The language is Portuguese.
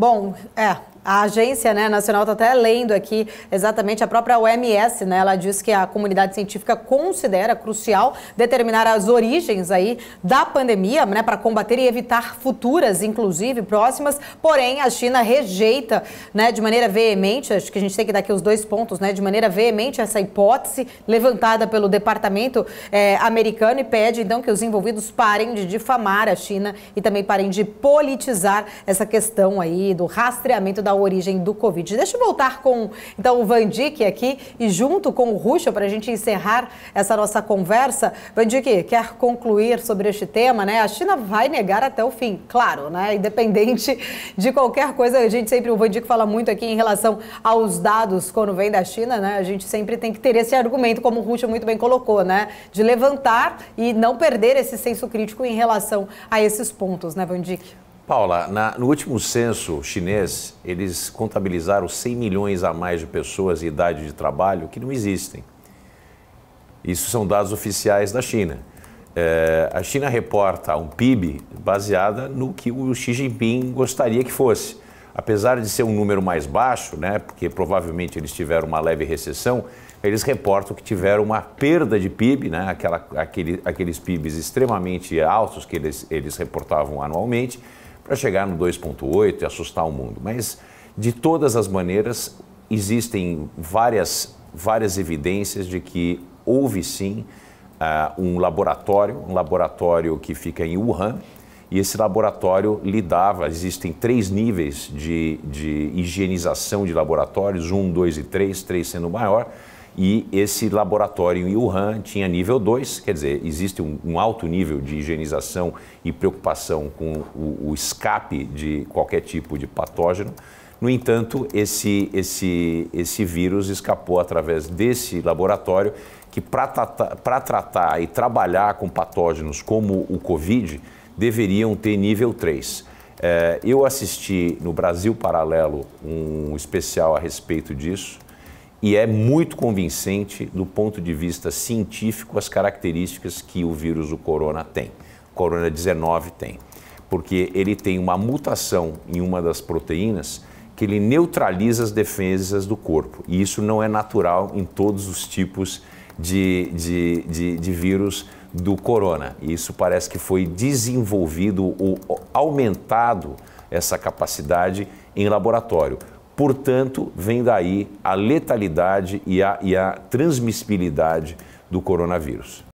Bom, é, a agência né, nacional está até lendo aqui exatamente a própria OMS, né? Ela diz que a comunidade científica considera crucial determinar as origens aí da pandemia, né, para combater e evitar futuras, inclusive próximas. Porém, a China rejeita, né, de maneira veemente. Acho que a gente tem que dar aqui os dois pontos, né, de maneira veemente essa hipótese levantada pelo Departamento eh, americano e pede então que os envolvidos parem de difamar a China e também parem de politizar essa questão aí do rastreamento da a origem do Covid. Deixa eu voltar com então o Van aqui e junto com o Ruxa para a gente encerrar essa nossa conversa. Van quer concluir sobre este tema, né? A China vai negar até o fim, claro, né? Independente de qualquer coisa, a gente sempre, o Van fala muito aqui em relação aos dados quando vem da China, né? A gente sempre tem que ter esse argumento, como o Ruxa muito bem colocou, né? De levantar e não perder esse senso crítico em relação a esses pontos, né, Van Paula, na, no último censo chinês, eles contabilizaram 100 milhões a mais de pessoas em idade de trabalho que não existem. Isso são dados oficiais da China. É, a China reporta um PIB baseada no que o Xi Jinping gostaria que fosse. Apesar de ser um número mais baixo, né, porque provavelmente eles tiveram uma leve recessão, eles reportam que tiveram uma perda de PIB, né, aquela, aquele, aqueles PIBs extremamente altos que eles, eles reportavam anualmente, para chegar no 2,8 e assustar o mundo. Mas, de todas as maneiras, existem várias, várias evidências de que houve sim uh, um laboratório, um laboratório que fica em Wuhan, e esse laboratório lidava, existem três níveis de, de higienização de laboratórios, um, dois e três, três sendo o maior, e esse laboratório em Wuhan tinha nível 2, quer dizer, existe um, um, alto nível de higienização e preocupação com o, o escape de qualquer tipo de patógeno. No entanto, esse, esse, esse vírus escapou através desse laboratório que, para tratar, tratar e trabalhar com patógenos como o Covid, deveriam ter nível 3. É, eh, eu assisti no Brasil Paralelo um especial a respeito disso e é muito convincente do ponto de vista científico as características que o vírus do corona tem, corona 19 tem, porque ele tem uma mutação em uma das proteínas que ele neutraliza as defesas do corpo e isso não é natural em todos os tipos de, de, de, de vírus do corona. Isso parece que foi desenvolvido ou aumentado essa capacidade em laboratório. Portanto, vem daí a letalidade e a, e a transmissibilidade do coronavírus.